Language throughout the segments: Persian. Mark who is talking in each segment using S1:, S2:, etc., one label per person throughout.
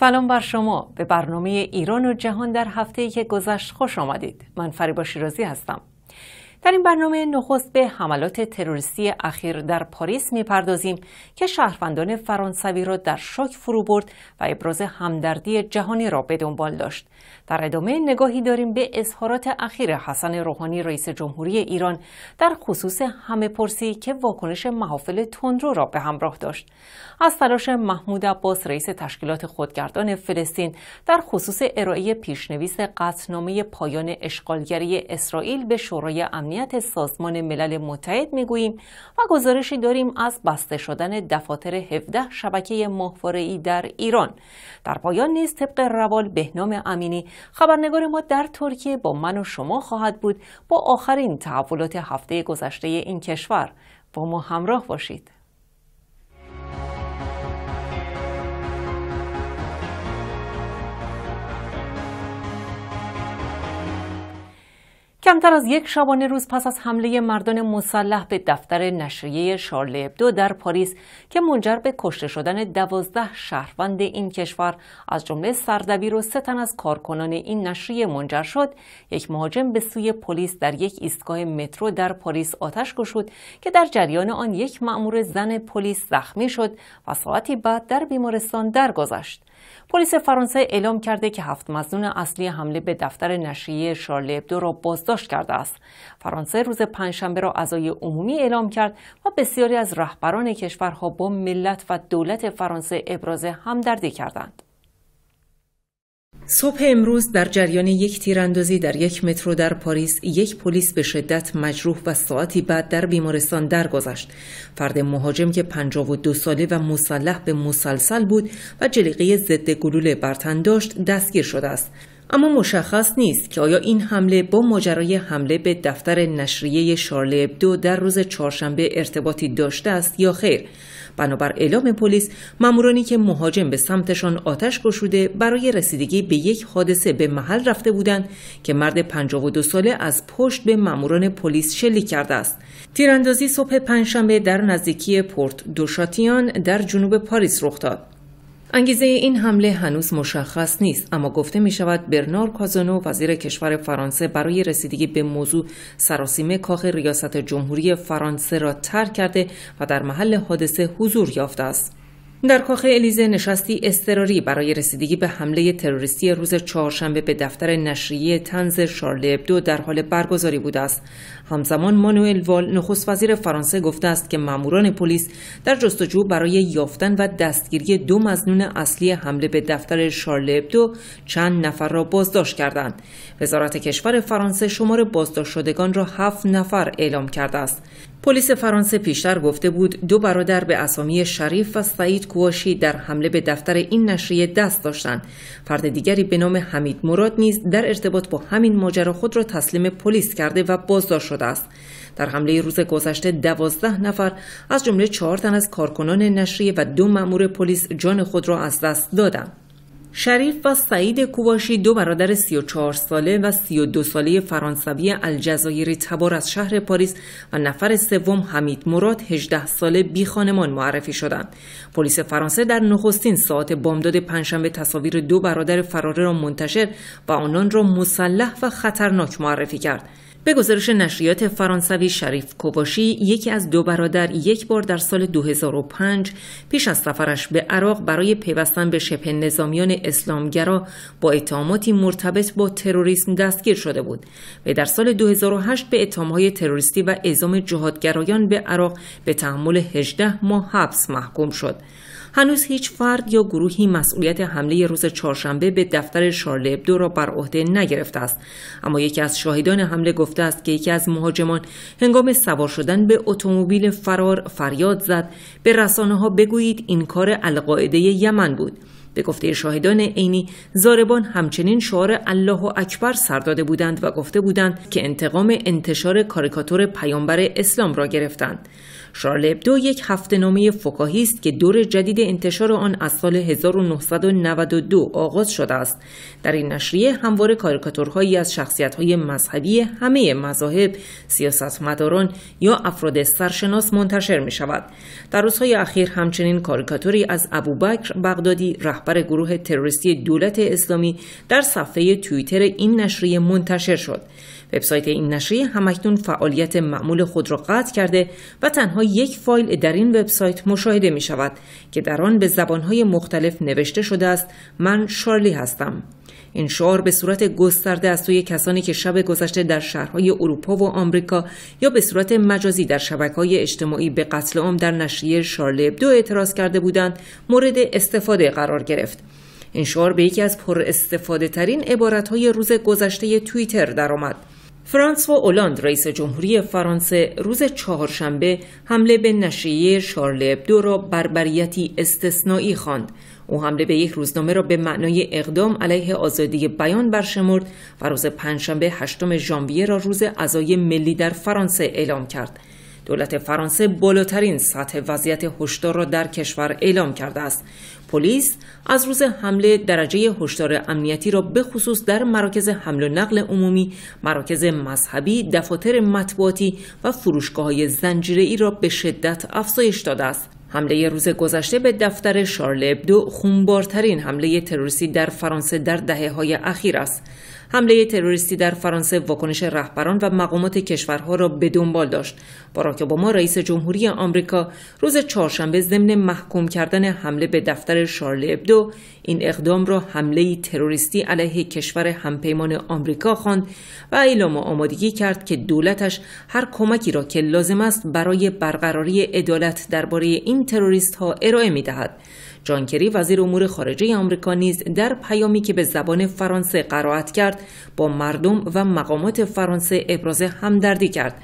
S1: سلام بر شما به برنامه ایران و جهان در هفته که گذشت خوش آمدید من فریبا شیرازی هستم در این برنامه نخست به حملات تروریستی اخیر در پاریس میپردازیم که شهروندان فرانسوی را در شاک فرو برد و ابراز همدردی جهانی را به دنبال داشت در ادامه نگاهی داریم به اظهارات اخیر حسن روحانی رئیس جمهوری ایران در خصوص همه پرسی که واکنش محافل تندرو را به همراه داشت از تلاش محمود عباس رئیس تشکیلات خودگردان فلسطین در خصوص ارائه پیشنویس قطعنامه پایان اشغالگری اسرائیل به شورای امنیت سازمان ملل متحد میگوییم و گزارشی داریم از بسته شدن دفاتر 17 شبکه ای در ایران در پایان نیز طبق روال بهنام امینی خبرنگار ما در ترکیه با من و شما خواهد بود با آخرین تحولات هفته گذشته این کشور با ما همراه باشید کمتر از یک شبانه روز پس از حمله مردان مسلح به دفتر نشریه شارل ابدو در پاریس که منجر به کشته شدن دوازده شهروند این کشور از جمله سردبیر و سه تن از کارکنان این نشریه منجر شد یک مهاجم به سوی پلیس در یک ایستگاه مترو در پاریس آتش گشود که در جریان آن یک مأمور زن پلیس زخمی شد و ساعتی بعد در بیمارستان درگذشت پلیس فرانسه اعلام کرده که هفت مزنون اصلی حمله به دفتر نشریه شارل ابدو را بازداشت کرده است فرانسه روز پنجشنبه را ازای عمومی اعلام کرد و بسیاری از رهبران کشورها با ملت و دولت فرانسه ابراز همدردی کردند صبح امروز در جریان یک تیراندازی در یک مترو در پاریس یک پلیس به شدت مجروح و ساعتی بعد در بیمارستان درگذشت فرد مهاجم که 52 ساله و مسلح به مسلسل بود و جلیقه ضد گلوله بر تن داشت دستگیر شده است اما مشخص نیست که آیا این حمله با ماجرای حمله به دفتر نشریه شارل ابدو در روز چهارشنبه ارتباطی داشته است یا خیر بنابر اعلام پلیس مامورانی که مهاجم به سمتشان آتش گشوده برای رسیدگی به یک حادثه به محل رفته بودند که مرد 52 ساله از پشت به ماموران پلیس شلیک کرده است تیراندازی صبح پنجشنبه در نزدیکی پورت دوشاتیان در جنوب پاریس رخ داد انگیزه این حمله هنوز مشخص نیست اما گفته می شود برنار کازانو وزیر کشور فرانسه برای رسیدگی به موضوع سراسیمه کاخ ریاست جمهوری فرانسه را ترک کرده و در محل حادثه حضور یافته است در کاخ الیزه نشستی استراری برای رسیدگی به حمله تروریستی روز چهارشنبه به دفتر نشریه تنز شارل ابدو در حال برگزاری بوده است همزمان مانوئل وال نخست وزیر فرانسه گفته است که ماموران پلیس در جستجو برای یافتن و دستگیری دو مزنون اصلی حمله به دفتر شارل ابدو چند نفر را بازداشت کردند وزارت کشور فرانسه شمار بازداشت شدگان را هفت نفر اعلام کرده است پلیس فرانسه پیشتر گفته بود دو برادر به اسامی شریف و سعید کواشی در حمله به دفتر این نشریه دست داشتند فرد دیگری به نام حمید مراد نیز در ارتباط با همین ماجرا خود را تسلیم پلیس کرده و بازداشت شده است در حمله روز گذشته دوازده نفر از جمله چهار تن از کارکنان نشریه و دو مأمور پلیس جان خود را از دست دادند شریف و سعید کوباشی دو برادر 34 ساله و 32 ساله فرانسوی الجزایری تبار از شهر پاریس و نفر سوم حمید مراد 18 ساله بی خانمان معرفی شدند. پلیس فرانسه در نخستین ساعت بامداد پنجشنبه تصاویر دو برادر فراره را منتشر و آنان را مسلح و خطرناک معرفی کرد. به گزارش نشریات فرانسوی شریف کوباشی یکی از دو برادر یک بار در سال 2005 پیش از سفرش به عراق برای پیوستن به شبه نظامیان اسلامگرا با اتهاماتی مرتبط با تروریسم دستگیر شده بود و در سال 2008 به اتهامهای تروریستی و اعزام جهادگرایان به عراق به تحمل 18 ماه حبس محکوم شد. هنوز هیچ فرد یا گروهی مسئولیت حمله روز چهارشنبه به دفتر شارل ابدو را بر عهده نگرفته است اما یکی از شاهدان حمله گفته است که یکی از مهاجمان هنگام سوار شدن به اتومبیل فرار فریاد زد به رسانه ها بگویید این کار القاعده یمن بود به گفته شاهدان عینی زاربان همچنین شعار الله و اکبر سر داده بودند و گفته بودند که انتقام انتشار کاریکاتور پیامبر اسلام را گرفتند شارل ابدو یک هفته نامه فکاهی است که دور جدید انتشار آن از سال 1992 آغاز شده است در این نشریه همواره کاریکاتورهایی از شخصیت‌های مذهبی همه مذاهب سیاستمداران یا افراد سرشناس منتشر می شود در روزهای اخیر همچنین کاریکاتوری از ابوبکر بغدادی رهبر گروه تروریستی دولت اسلامی در صفحه توییتر این نشریه منتشر شد وبسایت این نشریه همکنون فعالیت معمول خود را قطع کرده و تنها یک فایل در این وبسایت مشاهده می شود که در آن به زبانهای مختلف نوشته شده است من شارلی هستم این شعار به صورت گسترده از سوی کسانی که شب گذشته در شهرهای اروپا و آمریکا یا به صورت مجازی در های اجتماعی به قتل عام در نشریه شارلی دو اعتراض کرده بودند مورد استفاده قرار گرفت این شعار به یکی از پر استفاده ترین عبارت روز گذشته توییتر درآمد. فرانسوا اولاند رئیس جمهوری فرانسه روز چهارشنبه حمله به نشریه شارل ابدو را بربریتی استثنایی خواند او حمله به یک روزنامه را به معنای اقدام علیه آزادی بیان برشمرد و روز پنجشنبه هشتم ژانویه را روز عزای ملی در فرانسه اعلام کرد دولت فرانسه بالاترین سطح وضعیت هشدار را در کشور اعلام کرده است پلیس از روز حمله درجه هشدار امنیتی را به خصوص در مراکز حمل و نقل عمومی، مراکز مذهبی، دفاتر مطبوعاتی و فروشگاه های زنجیره را به شدت افزایش داده است. حمله روز گذشته به دفتر شارل ابدو خونبارترین حمله تروریستی در فرانسه در دهه های اخیر است. حمله تروریستی در فرانسه واکنش رهبران و مقامات کشورها را به دنبال داشت باراک اوباما رئیس جمهوری آمریکا روز چهارشنبه ضمن محکوم کردن حمله به دفتر شارل ابدو این اقدام را حمله تروریستی علیه کشور همپیمان آمریکا خواند و اعلام آمادگی کرد که دولتش هر کمکی را که لازم است برای برقراری عدالت درباره این تروریست ها ارائه می دهد. جان کری وزیر امور خارجه آمریکا نیز در پیامی که به زبان فرانسه قرائت کرد با مردم و مقامات فرانسه ابراز همدردی کرد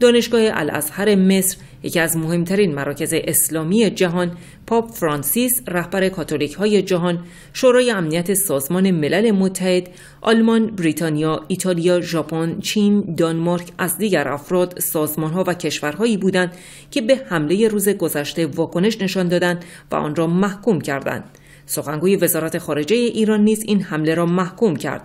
S1: دانشگاه الازهر مصر یکی از مهمترین مراکز اسلامی جهان پاپ فرانسیس رهبر کاتولیک های جهان شورای امنیت سازمان ملل متحد آلمان بریتانیا ایتالیا ژاپن چین دانمارک از دیگر افراد سازمانها و کشورهایی بودند که به حمله روز گذشته واکنش نشان دادند و آن را محکوم کردند سخنگوی وزارت خارجه ایران نیز این حمله را محکوم کرد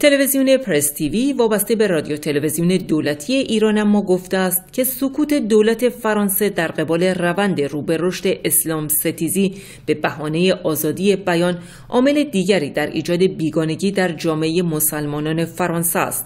S1: تلویزیون پرس تیوی وابسته به رادیو تلویزیون دولتی ایران اما گفته است که سکوت دولت فرانسه در قبال روند رو به رشد اسلام ستیزی به بهانه آزادی بیان عامل دیگری در ایجاد بیگانگی در جامعه مسلمانان فرانسه است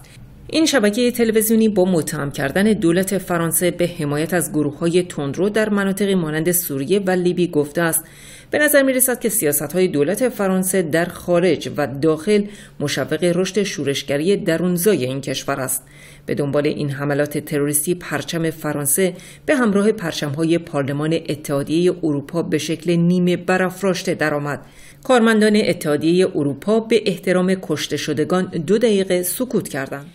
S1: این شبکه تلویزیونی با متهم کردن دولت فرانسه به حمایت از گروه های تندرو در مناطقی مانند سوریه و لیبی گفته است به نظر می رسد که سیاست های دولت فرانسه در خارج و داخل مشوق رشد شورشگری درونزای این کشور است به دنبال این حملات تروریستی پرچم فرانسه به همراه پرچم های پارلمان اتحادیه اروپا به شکل نیمه برافراشته درآمد کارمندان اتحادیه اروپا به احترام کشته شدگان دو دقیقه سکوت کردند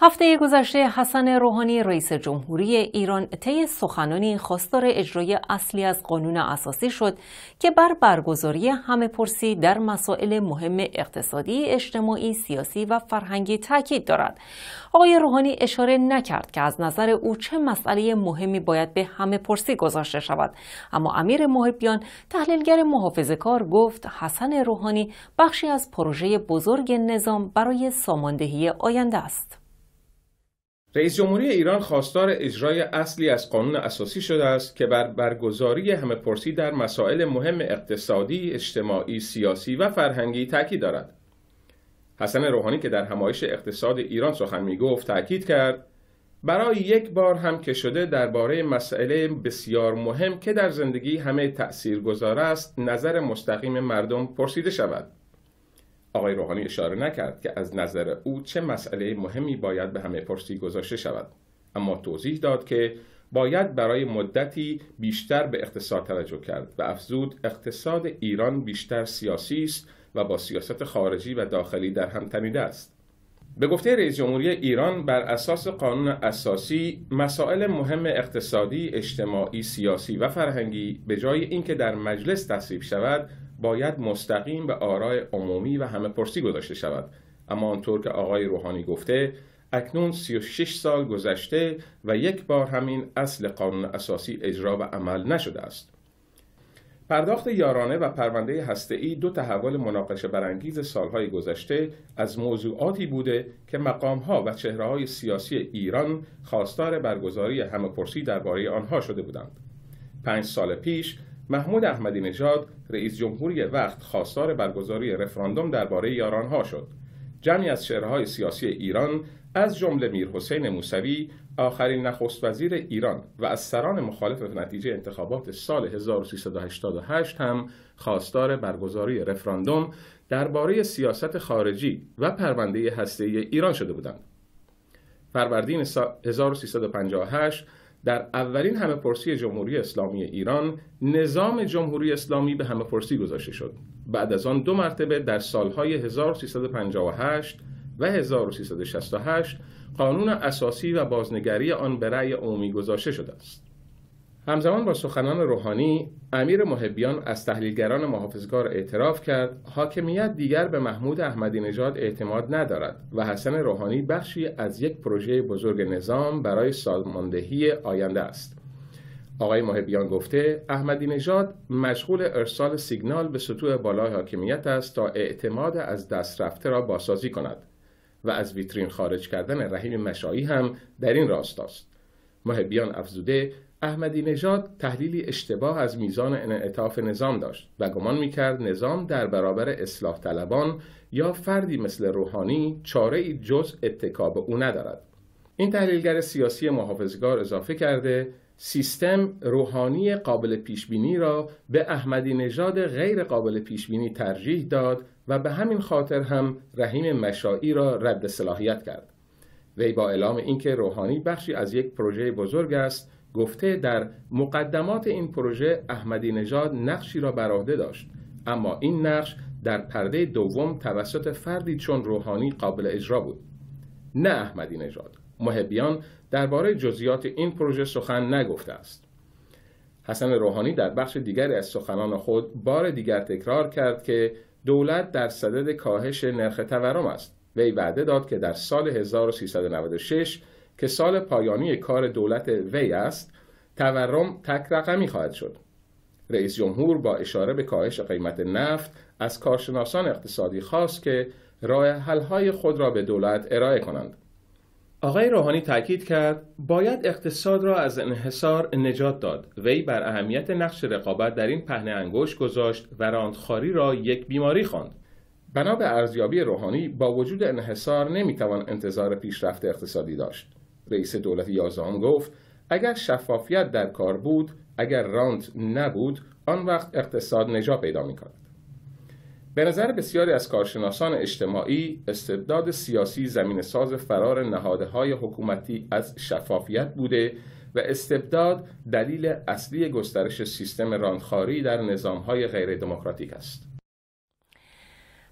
S1: هفته گذشته حسن روحانی رئیس جمهوری ایران طی سخنانی خواستار اجرای اصلی از قانون اساسی شد که بر برگزاری همه پرسی در مسائل مهم اقتصادی، اجتماعی، سیاسی و فرهنگی تاکید دارد. آقای روحانی اشاره نکرد که از نظر او چه مسئله مهمی باید به همه پرسی گذاشته شود. اما امیر محبیان تحلیلگر محافظه کار گفت حسن روحانی بخشی از پروژه بزرگ نظام برای ساماندهی آینده است.
S2: رئیس جمهوری ایران خواستار اجرای اصلی از قانون اساسی شده است که بر برگزاری همه پرسی در مسائل مهم اقتصادی، اجتماعی، سیاسی و فرهنگی تاکید دارد. حسن روحانی که در همایش اقتصاد ایران سخن می گفت تاکید کرد برای یک بار هم که شده درباره مسئله بسیار مهم که در زندگی همه تأثیر گذار است نظر مستقیم مردم پرسیده شود. آقای روحانی اشاره نکرد که از نظر او چه مسئله مهمی باید به همه پرسی گذاشته شود اما توضیح داد که باید برای مدتی بیشتر به اقتصاد توجه کرد و افزود اقتصاد ایران بیشتر سیاسی است و با سیاست خارجی و داخلی در هم تنیده است به گفته رئیس جمهوری ایران بر اساس قانون اساسی مسائل مهم اقتصادی، اجتماعی، سیاسی و فرهنگی به جای اینکه در مجلس تصویب شود باید مستقیم به آرای عمومی و همه پرسی گذاشته شود اما آنطور که آقای روحانی گفته اکنون 36 سال گذشته و یک بار همین اصل قانون اساسی اجرا و عمل نشده است پرداخت یارانه و پرونده هسته‌ای دو تحول مناقشه برانگیز سالهای گذشته از موضوعاتی بوده که مقامها و های سیاسی ایران خواستار برگزاری همه پرسی درباره آنها شده بودند. پنج سال پیش محمود احمدی نژاد رئیس جمهوری وقت خواستار برگزاری رفراندوم درباره یارانها شد جمعی از شعرهای سیاسی ایران از جمله حسین موسوی آخرین نخست وزیر ایران و از سران مخالف نتیجه انتخابات سال 1388 هم خواستار برگزاری رفراندوم درباره سیاست خارجی و پرونده هسته‌ای ایران شده بودند. فروردین 1358 در اولین همه پرسی جمهوری اسلامی ایران نظام جمهوری اسلامی به همه پرسی گذاشته شد بعد از آن دو مرتبه در سالهای 1358 و 1368 قانون اساسی و بازنگری آن به رأی عمومی گذاشته شده است همزمان با سخنان روحانی امیر محبیان از تحلیلگران محافظگار اعتراف کرد حاکمیت دیگر به محمود احمدی نژاد اعتماد ندارد و حسن روحانی بخشی از یک پروژه بزرگ نظام برای سالماندهی آینده است آقای محبیان گفته احمدی نژاد مشغول ارسال سیگنال به سطوح بالای حاکمیت است تا اعتماد از دست رفته را بازسازی کند و از ویترین خارج کردن رحیم مشایی هم در این راستاست محبیان افزوده احمدی نژاد تحلیلی اشتباه از میزان انعطاف نظام داشت و گمان میکرد نظام در برابر اصلاح طلبان یا فردی مثل روحانی چاره ای جز اتکاب او ندارد این تحلیلگر سیاسی محافظگار اضافه کرده سیستم روحانی قابل پیشبینی را به احمدی نژاد غیر قابل پیشبینی ترجیح داد و به همین خاطر هم رحیم مشاعی را رد صلاحیت کرد وی با اعلام اینکه روحانی بخشی از یک پروژه بزرگ است گفته در مقدمات این پروژه احمدی نژاد نقشی را بر عهده داشت اما این نقش در پرده دوم توسط فردی چون روحانی قابل اجرا بود نه احمدی نژاد محبیان درباره جزئیات این پروژه سخن نگفته است حسن روحانی در بخش دیگری از سخنان خود بار دیگر تکرار کرد که دولت در صدد کاهش نرخ تورم است وی وعده داد که در سال 1396 که سال پایانی کار دولت وی است تورم تک رقمی خواهد شد رئیس جمهور با اشاره به کاهش قیمت نفت از کارشناسان اقتصادی خواست که راه حل‌های خود را به دولت ارائه کنند آقای روحانی تاکید کرد باید اقتصاد را از انحصار نجات داد وی بر اهمیت نقش رقابت در این پهنه انگشت گذاشت و راندخاری را یک بیماری خواند بنا به ارزیابی روحانی با وجود انحصار نمیتوان انتظار پیشرفت اقتصادی داشت رئیس دولت یازام گفت اگر شفافیت در کار بود اگر رانت نبود آن وقت اقتصاد نجا پیدا می کند. به نظر بسیاری از کارشناسان اجتماعی استبداد سیاسی زمین ساز فرار نهاده های حکومتی از شفافیت بوده و استبداد دلیل اصلی گسترش سیستم راندخاری در نظام های غیر دموکراتیک است.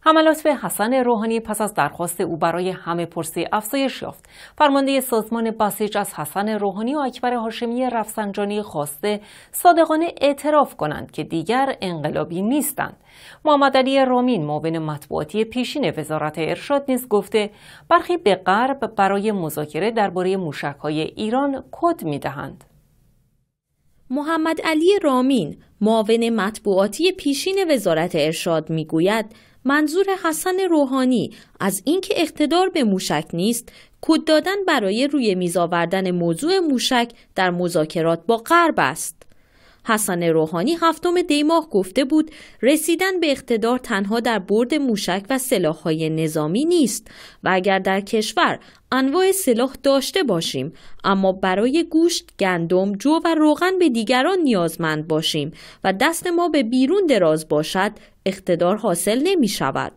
S1: حملات به حسن روحانی پس از درخواست او برای همه پرسی افزایش یافت. فرمانده سازمان بسیج از حسن روحانی و اکبر هاشمی رفسنجانی خواسته صادقانه اعتراف کنند که دیگر انقلابی نیستند. محمد علی رامین معاون مطبوعاتی پیشین وزارت ارشاد نیز گفته برخی به غرب برای مذاکره درباره های ایران کد میدهند.
S3: محمد علی رامین معاون مطبوعاتی پیشین وزارت ارشاد میگوید منظور حسن روحانی از اینکه اقتدار به موشک نیست کد دادن برای روی میز آوردن موضوع موشک در مذاکرات با غرب است حسن روحانی هفتم دیماه گفته بود رسیدن به اقتدار تنها در برد موشک و سلاحهای نظامی نیست و اگر در کشور انواع سلاح داشته باشیم اما برای گوشت، گندم، جو و روغن به دیگران نیازمند باشیم و دست ما به بیرون دراز باشد اقتدار حاصل نمی شود.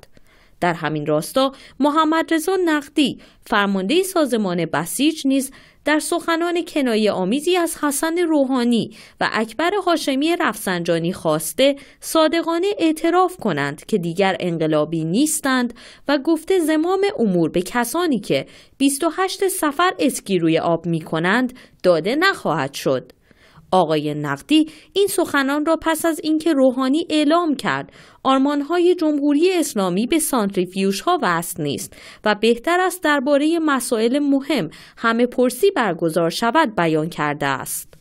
S3: در همین راستا محمد رضا نقدی فرمانده سازمان بسیج نیز در سخنان کنایه آمیزی از حسن روحانی و اکبر هاشمی رفسنجانی خواسته صادقانه اعتراف کنند که دیگر انقلابی نیستند و گفته زمام امور به کسانی که 28 سفر اسکی روی آب می کنند داده نخواهد شد. آقای نقدی این سخنان را پس از اینکه روحانی اعلام کرد آرمانهای جمهوری اسلامی به سانتریفیوش ها وصل نیست و بهتر است درباره مسائل مهم همه پرسی برگزار شود بیان کرده است.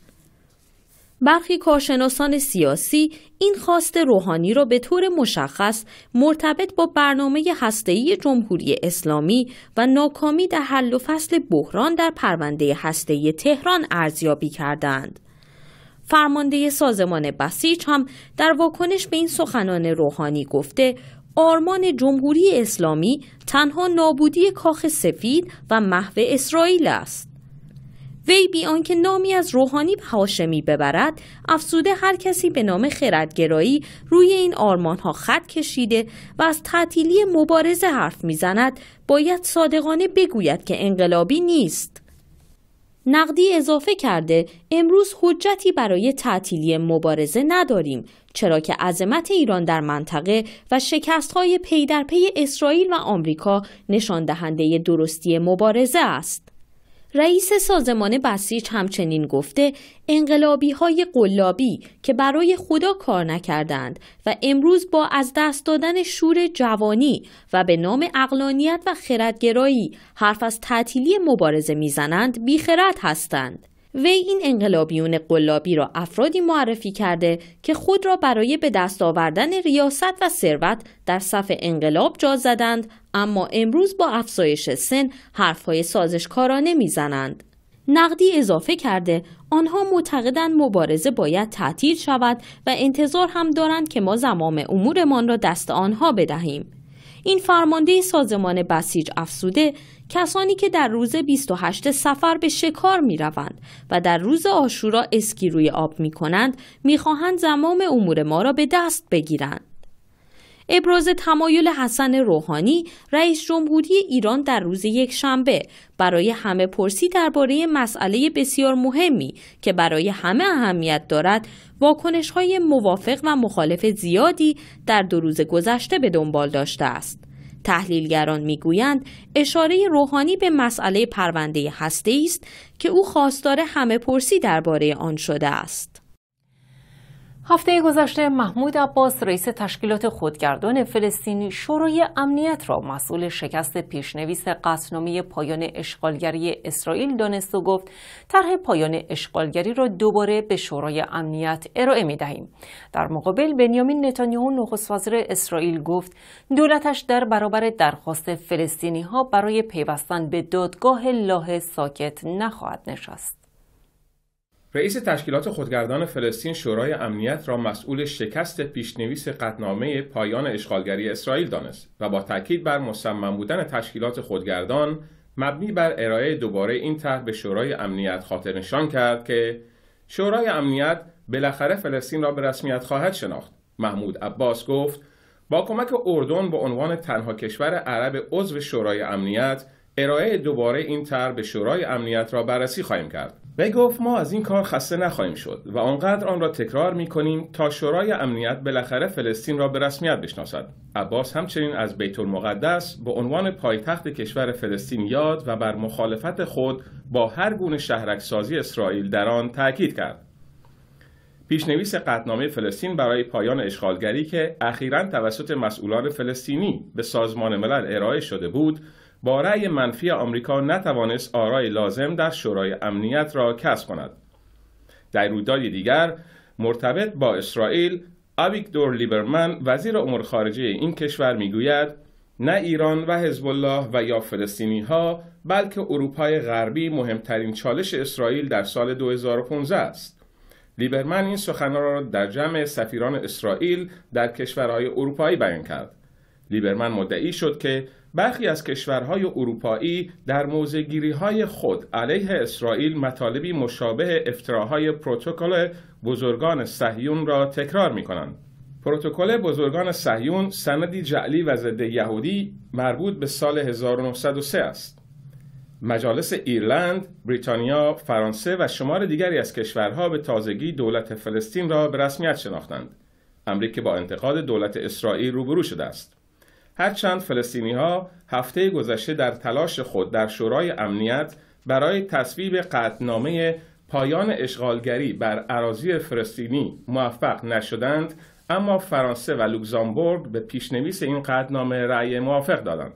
S3: برخی کارشناسان سیاسی این خواست روحانی را به طور مشخص مرتبط با برنامه هسته‌ای جمهوری اسلامی و ناکامی در حل و فصل بحران در پرونده هسته‌ای تهران ارزیابی کردند. فرمانده سازمان بسیج هم در واکنش به این سخنان روحانی گفته آرمان جمهوری اسلامی تنها نابودی کاخ سفید و محو اسرائیل است. وی بیان آنکه نامی از روحانی به هاشمی ببرد افسوده هر کسی به نام خردگرایی روی این آرمان ها خط کشیده و از تعطیلی مبارزه حرف میزند باید صادقانه بگوید که انقلابی نیست نقدی اضافه کرده امروز حجتی برای تعطیلی مبارزه نداریم چرا که عظمت ایران در منطقه و شکستهای پی در پی اسرائیل و آمریکا نشان دهنده درستی مبارزه است رئیس سازمان بسیج همچنین گفته انقلابی های قلابی که برای خدا کار نکردند و امروز با از دست دادن شور جوانی و به نام اقلانیت و خردگرایی حرف از تعطیلی مبارزه میزنند بیخرد هستند. وی این انقلابیون قلابی را افرادی معرفی کرده که خود را برای به دست آوردن ریاست و ثروت در صف انقلاب جا زدند اما امروز با افزایش سن حرفهای سازشکارانه میزنند نقدی اضافه کرده آنها معتقدند مبارزه باید تعطیل شود و انتظار هم دارند که ما زمام امورمان را دست آنها بدهیم این فرمانده سازمان بسیج افسوده کسانی که در روز 28 سفر به شکار می روند و در روز آشورا اسکی روی آب می کنند می خواهند زمام امور ما را به دست بگیرند. ابراز تمایل حسن روحانی رئیس جمهوری ایران در روز یک شنبه برای همه پرسی درباره مسئله بسیار مهمی که برای همه اهمیت دارد واکنش های موافق و مخالف زیادی در دو روز گذشته به دنبال داشته است. تحلیلگران میگویند اشاره روحانی به مسئله پرونده هسته است که او خواستار همه پرسی درباره آن شده است.
S1: هفته گذشته محمود عباس رئیس تشکیلات خودگردان فلسطینی شورای امنیت را مسئول شکست پیشنویس قطعنامه پایان اشغالگری اسرائیل دانست و گفت طرح پایان اشغالگری را دوباره به شورای امنیت ارائه می دهیم. در مقابل بنیامین نتانیاهو نخست وزیر اسرائیل گفت دولتش در برابر درخواست فلسطینی ها برای پیوستن به دادگاه لاه ساکت نخواهد نشست.
S2: رئیس تشکیلات خودگردان فلسطین شورای امنیت را مسئول شکست پیشنویس قطنامه پایان اشغالگری اسرائیل دانست و با تاکید بر مصمم بودن تشکیلات خودگردان مبنی بر ارائه دوباره این طرح به شورای امنیت خاطر نشان کرد که شورای امنیت بالاخره فلسطین را به رسمیت خواهد شناخت محمود عباس گفت با کمک اردن به عنوان تنها کشور عرب عضو شورای امنیت ارائه دوباره این طرح به شورای امنیت را بررسی خواهیم کرد وی گفت ما از این کار خسته نخواهیم شد و آنقدر آن را تکرار می کنیم تا شورای امنیت بالاخره فلسطین را به رسمیت بشناسد عباس همچنین از بیت المقدس به عنوان پایتخت کشور فلسطین یاد و بر مخالفت خود با هر گونه شهرکسازی اسرائیل در آن تاکید کرد پیشنویس قطنامه فلسطین برای پایان اشغالگری که اخیرا توسط مسئولان فلسطینی به سازمان ملل ارائه شده بود با رأی منفی آمریکا نتوانست آرای لازم در شورای امنیت را کسب کند در رویداد دیگر مرتبط با اسرائیل آویگدور لیبرمن وزیر امور خارجه این کشور میگوید نه ایران و حزب الله و یا فلسطینی ها بلکه اروپای غربی مهمترین چالش اسرائیل در سال 2015 است لیبرمن این سخنان را در جمع سفیران اسرائیل در کشورهای اروپایی بیان کرد لیبرمن مدعی شد که برخی از کشورهای اروپایی در موزگیری های خود علیه اسرائیل مطالبی مشابه افتراهای پروتکل بزرگان سهیون را تکرار می کنند. پروتکل بزرگان صهیون سندی جعلی و ضد یهودی مربوط به سال 1903 است. مجالس ایرلند، بریتانیا، فرانسه و شمار دیگری از کشورها به تازگی دولت فلسطین را به رسمیت شناختند. امریکا با انتقاد دولت اسرائیل روبرو شده است. هرچند فلسطینی ها هفته گذشته در تلاش خود در شورای امنیت برای تصویب قطنامه پایان اشغالگری بر اراضی فلسطینی موفق نشدند اما فرانسه و لوکزامبورگ به پیشنویس این قطنامه رأی موافق دادند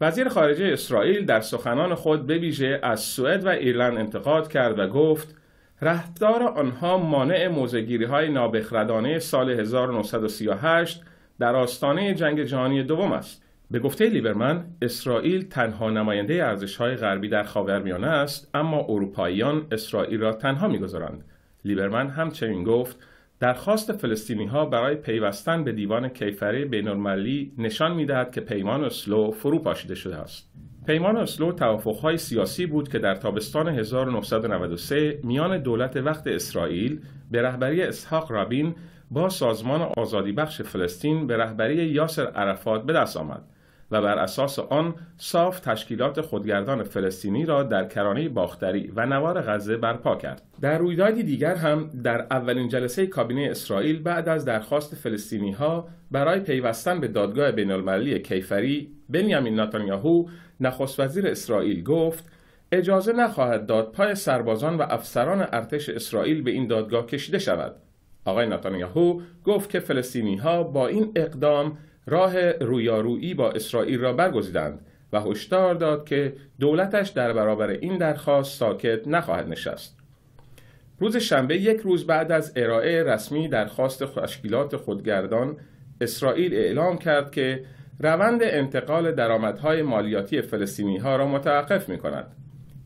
S2: وزیر خارجه اسرائیل در سخنان خود به بویژه از سوئد و ایرلند انتقاد کرد و گفت رهدار آنها مانع موزگیری های نابخردانه سال 1938 در آستانه جنگ جهانی دوم است به گفته لیبرمن اسرائیل تنها نماینده ارزشهای غربی در خاورمیانه است اما اروپاییان اسرائیل را تنها میگذارند لیبرمن همچنین گفت درخواست فلسطینی ها برای پیوستن به دیوان کیفره بینالمللی نشان میدهد که پیمان اسلو فرو پاشیده شده است. پیمان اسلو توافقهای سیاسی بود که در تابستان 1993 میان دولت وقت اسرائیل به رهبری اسحاق رابین با سازمان آزادی بخش فلسطین به رهبری یاسر عرفات به دست آمد و بر اساس آن صاف تشکیلات خودگردان فلسطینی را در کرانه باختری و نوار غزه برپا کرد. در رویدادی دیگر هم در اولین جلسه کابینه اسرائیل بعد از درخواست فلسطینی ها برای پیوستن به دادگاه بین المللی کیفری بنیامین نتانیاهو نخست وزیر اسرائیل گفت اجازه نخواهد داد پای سربازان و افسران ارتش اسرائیل به این دادگاه کشیده شود. آقای نتانیاهو گفت که فلسطینی ها با این اقدام راه رویارویی با اسرائیل را برگزیدند و هشدار داد که دولتش در برابر این درخواست ساکت نخواهد نشست. روز شنبه یک روز بعد از ارائه رسمی درخواست تشکیلات خودگردان اسرائیل اعلام کرد که روند انتقال درآمدهای مالیاتی فلسطینی ها را متوقف می کند.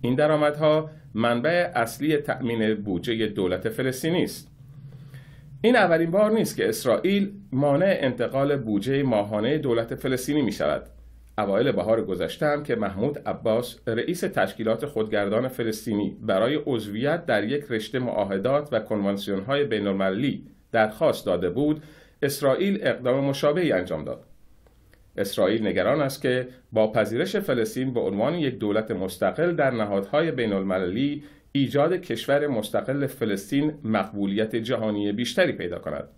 S2: این درآمدها منبع اصلی تأمین بودجه دولت فلسطینی است. این اولین بار نیست که اسرائیل مانع انتقال بودجه ماهانه دولت فلسطینی می شود. اوایل بهار گذشته هم که محمود عباس رئیس تشکیلات خودگردان فلسطینی برای عضویت در یک رشته معاهدات و بین المللی درخواست داده بود، اسرائیل اقدام مشابهی انجام داد. اسرائیل نگران است که با پذیرش فلسطین به عنوان یک دولت مستقل در نهادهای بین المللی ایجاد کشور مستقل فلسطین مقبولیت جهانی بیشتری پیدا کند.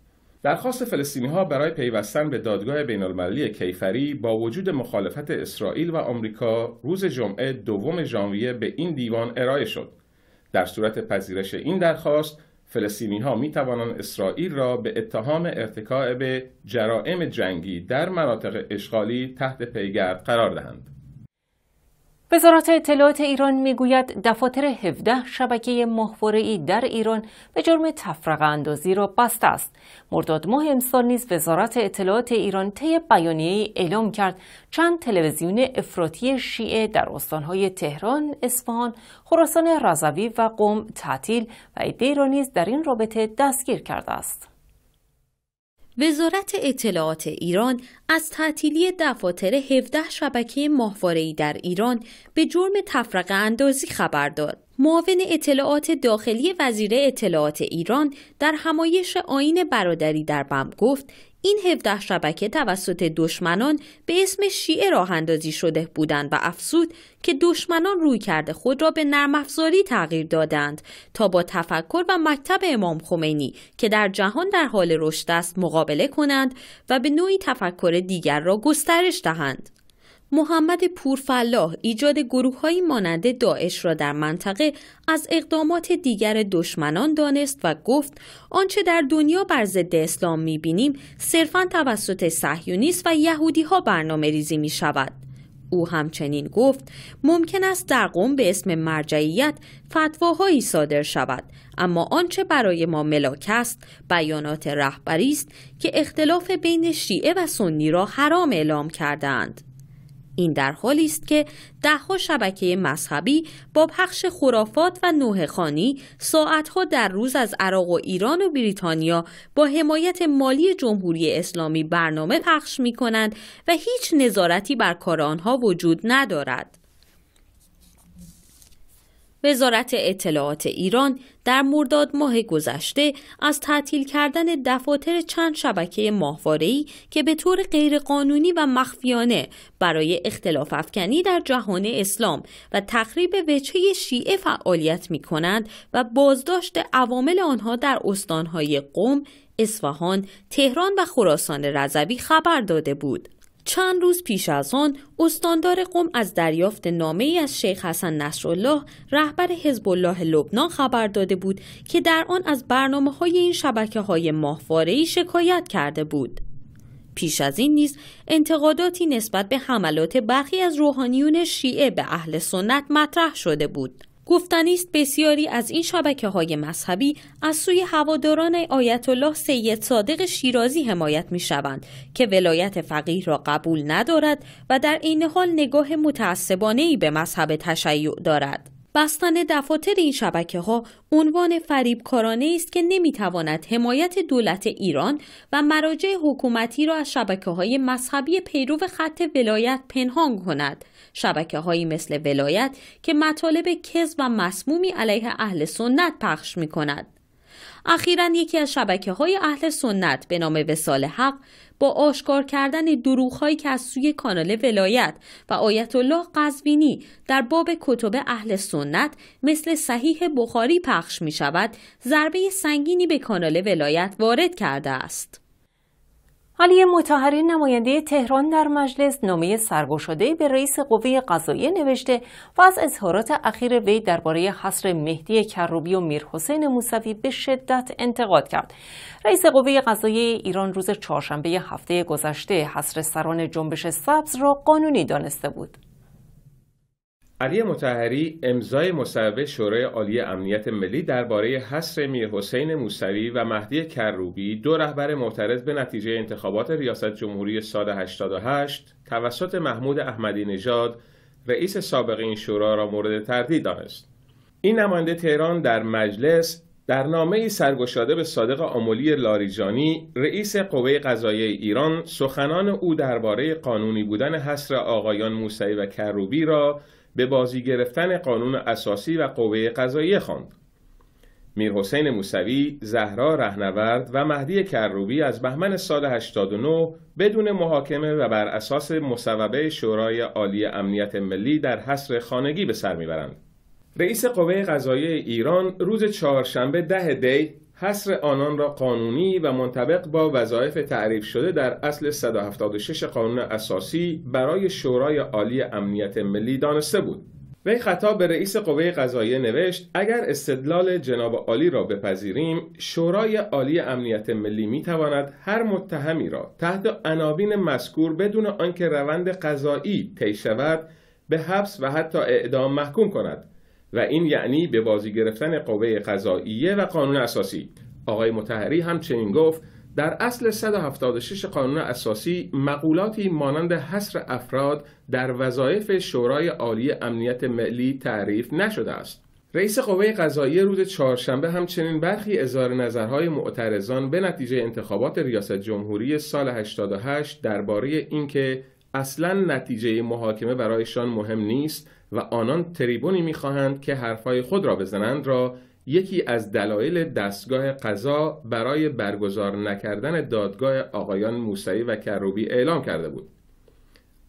S2: درخواست فلسطینی ها برای پیوستن به دادگاه بین المللی کیفری با وجود مخالفت اسرائیل و آمریکا روز جمعه دوم ژانویه به این دیوان ارائه شد. در صورت پذیرش این درخواست، فلسطینی ها می توانند اسرائیل را به اتهام ارتکاع به جرائم جنگی در مناطق اشغالی تحت پیگرد قرار دهند.
S1: وزارت اطلاعات ایران میگوید دفاتر 17 شبکه ای در ایران به جرم تفرقه اندازی را بسته است. مرداد ماه امسال نیز وزارت اطلاعات ایران طی ای اعلام کرد چند تلویزیون افراطی شیعه در استانهای تهران، اصفهان، خراسان رضوی و قم تعطیل و ایده را نیز در این رابطه دستگیر کرده است. وزارت اطلاعات ایران
S3: از تعطیلی دفاتر 17 شبکه ماهواره‌ای در ایران به جرم تفرقه اندازی خبر داد. معاون اطلاعات داخلی وزیر اطلاعات ایران در همایش آین برادری در بم گفت این 17 شبکه توسط دشمنان به اسم شیعه راه اندازی شده بودند و افسود که دشمنان روی کرده خود را به نرم افزاری تغییر دادند تا با تفکر و مکتب امام خمینی که در جهان در حال رشد است مقابله کنند و به نوعی تفکر دیگر را گسترش دهند. محمد پورفلاح ایجاد های مانند داعش را در منطقه از اقدامات دیگر دشمنان دانست و گفت آنچه در دنیا بر ضد اسلام بینیم صرفا توسط صهیونیست و یهودی ها برنامه ریزی می شود. او همچنین گفت ممکن است در قوم به اسم مرجعیت فتواهایی صادر شود اما آنچه برای ما ملاک است بیانات رهبری است که اختلاف بین شیعه و سنی را حرام اعلام کردند این در حالی است که دهها شبکه مذهبی با پخش خرافات و خانی ساعتها در روز از عراق و ایران و بریتانیا با حمایت مالی جمهوری اسلامی برنامه پخش می کنند و هیچ نظارتی بر کار آنها وجود ندارد. وزارت اطلاعات ایران در مرداد ماه گذشته از تعطیل کردن دفاتر چند شبکه ماهواره‌ای که به طور غیرقانونی و مخفیانه برای اختلاف افکنی در جهان اسلام و تخریب وجهه شیعه فعالیت می کنند و بازداشت عوامل آنها در استانهای قم، اصفهان، تهران و خراسان رضوی خبر داده بود. چند روز پیش از آن استاندار قم از دریافت نامه ای از شیخ حسن نصرالله رهبر حزب الله لبنان خبر داده بود که در آن از برنامه های این شبکه های ماهواره شکایت کرده بود. پیش از این نیز انتقاداتی نسبت به حملات برخی از روحانیون شیعه به اهل سنت مطرح شده بود. گفتنی است بسیاری از این شبکه های مذهبی از سوی هواداران آیت الله سید صادق شیرازی حمایت می شوند که ولایت فقیه را قبول ندارد و در این حال نگاه متعصبانه ای به مذهب تشیع دارد. بستن دفاتر این شبکه ها عنوان فریبکارانه است که نمیتواند حمایت دولت ایران و مراجع حکومتی را از شبکه های مذهبی پیرو خط ولایت پنهان کند شبکه هایی مثل ولایت که مطالب کز و مسمومی علیه اهل سنت پخش می کند اخیرا یکی از شبکه های اهل سنت به نام وسال حق با آشکار کردن دروغهایی که از سوی کانال ولایت و آیت الله قزوینی در باب کتب اهل سنت مثل صحیح بخاری پخش می شود ضربه سنگینی
S1: به کانال ولایت وارد کرده است. علی متحری نماینده تهران در مجلس نامه سرگشاده به رئیس قوه قضاییه نوشته و از اظهارات اخیر وی درباره حصر مهدی کروبی و میرحسین موسوی به شدت انتقاد کرد رئیس قوه قضاییه ایران روز چهارشنبه هفته گذشته حصر سران جنبش سبز را قانونی دانسته بود
S2: علی متحری امضای مصوبه شورای عالی امنیت ملی درباره حصر حسین موسوی و مهدی کروبی دو رهبر معترض به نتیجه انتخابات ریاست جمهوری سال 88 توسط محمود احمدی نژاد رئیس سابق این شورا را مورد تردید دانست این نماینده تهران در مجلس در نامه سرگشاده به صادق آملی لاریجانی رئیس قوه قضایی ایران سخنان او درباره قانونی بودن حصر آقایان موسوی و کروبی را به بازی گرفتن قانون اساسی و قوه قضاییه خواند. میرحسین موسوی، زهرا رهنورد و مهدی کروبی از بهمن سال 89 بدون محاکمه و بر اساس مصوبه شورای عالی امنیت ملی در حصر خانگی به سر میبرند. رئیس قوه قضایی ایران روز چهارشنبه ده دی حصر آنان را قانونی و منطبق با وظایف تعریف شده در اصل 176 قانون اساسی برای شورای عالی امنیت ملی دانسته بود. وی خطاب به رئیس قوه قضاییه نوشت اگر استدلال جناب عالی را بپذیریم شورای عالی امنیت ملی می هر متهمی را تحت عناوین مذکور بدون آنکه روند قضایی طی شود به حبس و حتی اعدام محکوم کند و این یعنی به بازی گرفتن قوه قضاییه و قانون اساسی آقای متحری همچنین گفت در اصل 176 قانون اساسی مقولاتی مانند حصر افراد در وظایف شورای عالی امنیت ملی تعریف نشده است رئیس قوه قضایی روز چهارشنبه همچنین برخی اظهار نظرهای معترضان به نتیجه انتخابات ریاست جمهوری سال 88 درباره اینکه اصلا نتیجه محاکمه برایشان مهم نیست و آنان تریبونی میخواهند که حرفهای خود را بزنند را یکی از دلایل دستگاه قضا برای برگزار نکردن دادگاه آقایان موسعی و کروبی اعلام کرده بود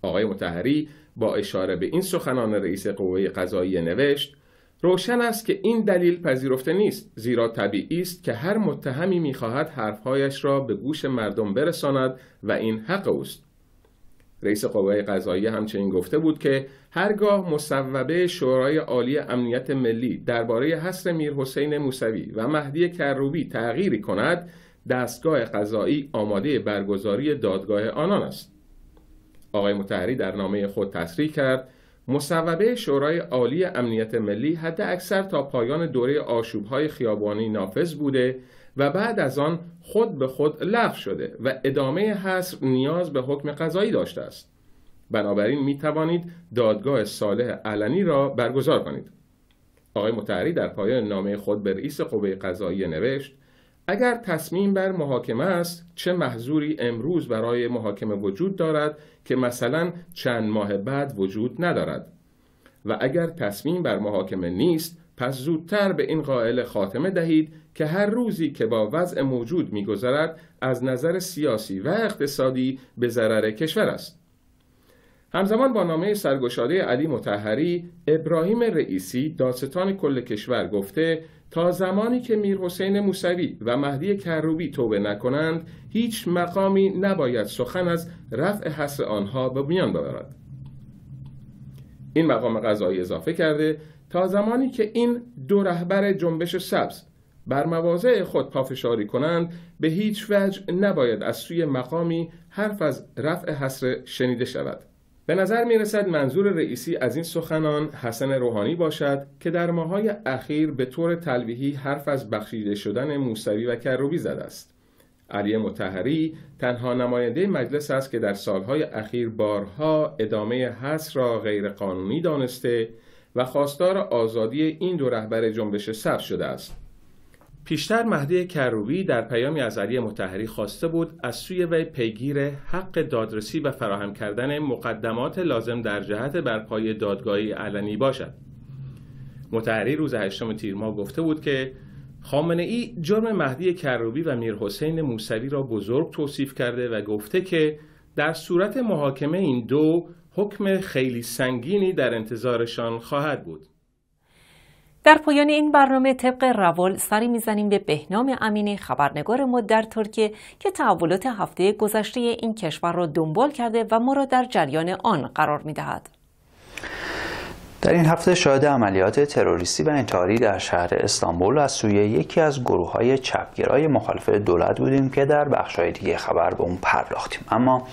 S2: آقای متحری با اشاره به این سخنان رئیس قوه قضایی نوشت روشن است که این دلیل پذیرفته نیست زیرا طبیعی است که هر متهمی میخواهد حرفهایش را به گوش مردم برساند و این حق اوست رئیس قوه قضایی همچنین گفته بود که هرگاه مصوبه شورای عالی امنیت ملی درباره حصر میر حسین موسوی و مهدی کروبی تغییری کند دستگاه قضایی آماده برگزاری دادگاه آنان است آقای متحری در نامه خود تصریح کرد مصوبه شورای عالی امنیت ملی حد اکثر تا پایان دوره آشوبهای خیابانی نافذ بوده و بعد از آن خود به خود لغو شده و ادامه حصر نیاز به حکم قضایی داشته است بنابراین می توانید دادگاه صالح علنی را برگزار کنید آقای متحری در پایان نامه خود به رئیس قوه قضایی نوشت اگر تصمیم بر محاکمه است چه محضوری امروز برای محاکمه وجود دارد که مثلا چند ماه بعد وجود ندارد و اگر تصمیم بر محاکمه نیست پس زودتر به این قائل خاتمه دهید که هر روزی که با وضع موجود میگذرد از نظر سیاسی و اقتصادی به ضرر کشور است همزمان با نامه سرگشاده علی متحری ابراهیم رئیسی دادستان کل کشور گفته تا زمانی که میر حسین موسوی و مهدی کروبی توبه نکنند هیچ مقامی نباید سخن از رفع حس آنها به میان ببرد این مقام قضایی اضافه کرده تا زمانی که این دو رهبر جنبش سبز بر مواضع خود پافشاری کنند به هیچ وجه نباید از سوی مقامی حرف از رفع حسر شنیده شود به نظر می رسد منظور رئیسی از این سخنان حسن روحانی باشد که در ماهای اخیر به طور تلویحی حرف از بخشیده شدن موسوی و کروبی زده است. علی متحری تنها نماینده مجلس است که در سالهای اخیر بارها ادامه حس را غیرقانونی دانسته و خواستار آزادی این دو رهبر جنبش سبز شده است. پیشتر مهدی کروبی در پیامی از علی متحری خواسته بود از سوی وی پیگیر حق دادرسی و فراهم کردن مقدمات لازم در جهت برپای دادگاهی علنی باشد. متحری روز هشتم تیر ماه گفته بود که خامنه ای جرم مهدی کروبی و میر حسین موسوی را بزرگ توصیف کرده و گفته که در صورت محاکمه این دو حکم خیلی سنگینی در انتظارشان خواهد بود.
S1: در پایان این برنامه طبق روال سری میزنیم به بهنام امینی خبرنگار ما در ترکیه که تحولات هفته گذشته این کشور را دنبال کرده و ما را در جریان آن قرار میدهد.
S4: در این هفته شاهد عملیات تروریستی و انتحاری در شهر استانبول از سوی یکی از گروه های چپگیرای مخالف دولت بودیم که در بخش دیگه خبر به اون پرداختیم اما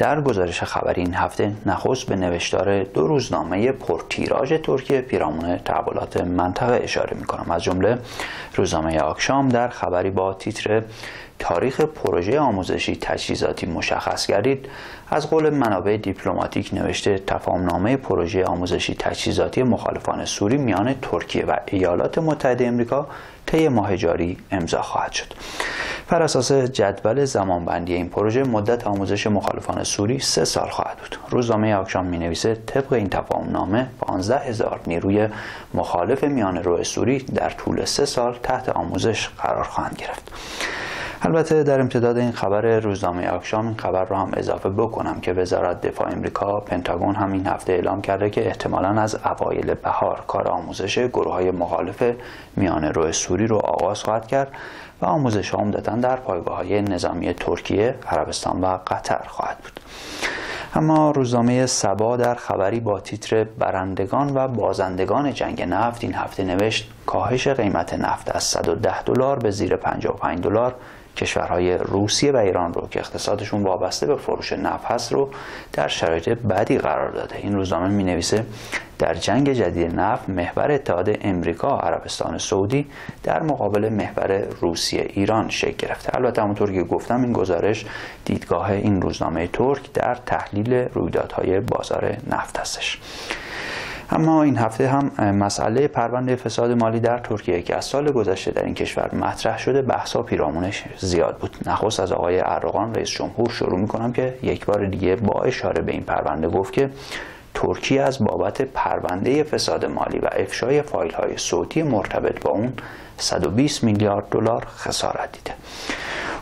S4: در گزارش خبری این هفته نخست به نوشتار دو روزنامه پرتیراژ ترکیه پیرامون تحولات منطقه اشاره می کنم از جمله روزنامه آکشام در خبری با تیتر تاریخ پروژه آموزشی تجهیزاتی مشخص کردید از قول منابع دیپلماتیک نوشته تفاهمنامه پروژه آموزشی تجهیزاتی مخالفان سوری میان ترکیه و ایالات متحده امریکا طی ماه جاری امضا خواهد شد بر اساس جدول زمانبندی این پروژه مدت آموزش مخالفان سوری سه سال خواهد بود روزنامه آکشام می نویسه طبق این تفاهمنامه 15 هزار نیروی مخالف میان روی سوری در طول سه سال تحت آموزش قرار خواهند گرفت البته در امتداد این خبر روزنامه آکشام این خبر را هم اضافه بکنم که وزارت دفاع امریکا پنتاگون هم این هفته اعلام کرده که احتمالا از اوایل بهار کار آموزش گروه های مخالف میان روی سوری رو آغاز خواهد کرد و آموزش عمدتا در پایگاه های نظامی ترکیه، عربستان و قطر خواهد بود. اما روزنامه سبا در خبری با تیتر برندگان و بازندگان جنگ نفت این هفته نوشت کاهش قیمت نفت از 110 دلار به زیر 55 دلار کشورهای روسیه و ایران رو که اقتصادشون وابسته به فروش نفت هست رو در شرایط بدی قرار داده این روزنامه می نویسه در جنگ جدید نفت محور اتحاد امریکا عربستان سعودی در مقابل محور روسیه ایران شکل گرفته البته همونطور که گفتم این گزارش دیدگاه این روزنامه ترک در تحلیل رویدادهای بازار نفت هستش اما این هفته هم مسئله پرونده فساد مالی در ترکیه که از سال گذشته در این کشور مطرح شده بحثا پیرامونش زیاد بود نخست از آقای اردوغان رئیس جمهور شروع میکنم که یک بار دیگه با اشاره به این پرونده گفت که ترکیه از بابت پرونده فساد مالی و افشای فایل های صوتی مرتبط با اون 120 میلیارد دلار خسارت دیده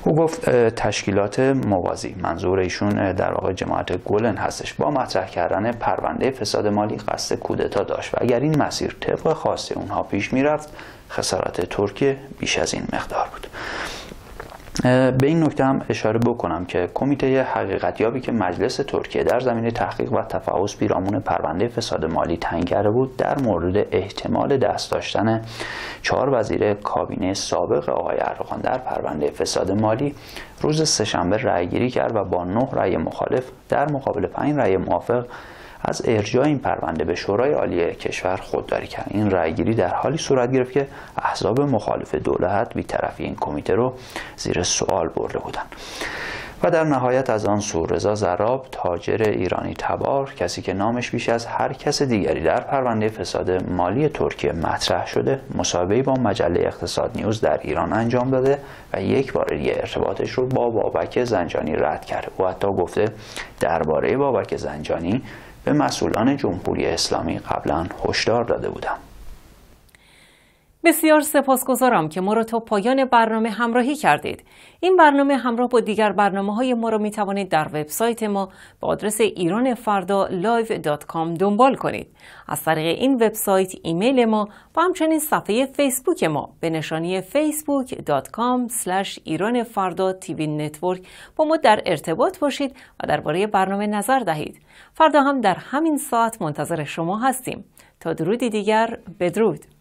S4: او گفت تشکیلات موازی منظور ایشون در واقع جماعت گلن هستش با مطرح کردن پرونده فساد مالی قصد کودتا داشت و اگر این مسیر طبق خاص اونها پیش میرفت خسارت ترکیه بیش از این مقدار بود به این نکته هم اشاره بکنم که کمیته حقیقتیابی که مجلس ترکیه در زمینه تحقیق و تفحص پیرامون پرونده فساد مالی تعیین کرده بود در مورد احتمال دست داشتن چهار وزیر کابینه سابق آقای ارغان در پرونده فساد مالی روز سهشنبه رأیگیری کرد و با نه رأی مخالف در مقابل پنج رأی موافق از ارجاع این پرونده به شورای عالی کشور خودداری کرد این رأیگیری در حالی صورت گرفت که احزاب مخالف دولت بیطرفی این کمیته رو زیر سوال برده بودند و در نهایت از آن سو رضا زراب تاجر ایرانی تبار کسی که نامش بیش از هر کس دیگری در پرونده فساد مالی ترکیه مطرح شده مصاحبه با مجله اقتصاد نیوز در ایران انجام داده و یک بار دیگه ارتباطش رو با بابک زنجانی رد کرده. او حتی گفته درباره بابک زنجانی به مسئولان جمهوری اسلامی قبلا هشدار داده بودم
S1: بسیار سپاسگزارم که ما را تا پایان برنامه همراهی کردید. این برنامه همراه با دیگر برنامه های ما را می توانید در وبسایت ما با آدرس ایران live.com دنبال کنید. از طریق این وبسایت ایمیل ما و همچنین صفحه فیسبوک ما به نشانی facebookcom نتورک با ما در ارتباط باشید و درباره برنامه نظر دهید. فردا هم در همین ساعت منتظر شما هستیم. تا درودی دیگر بدرود.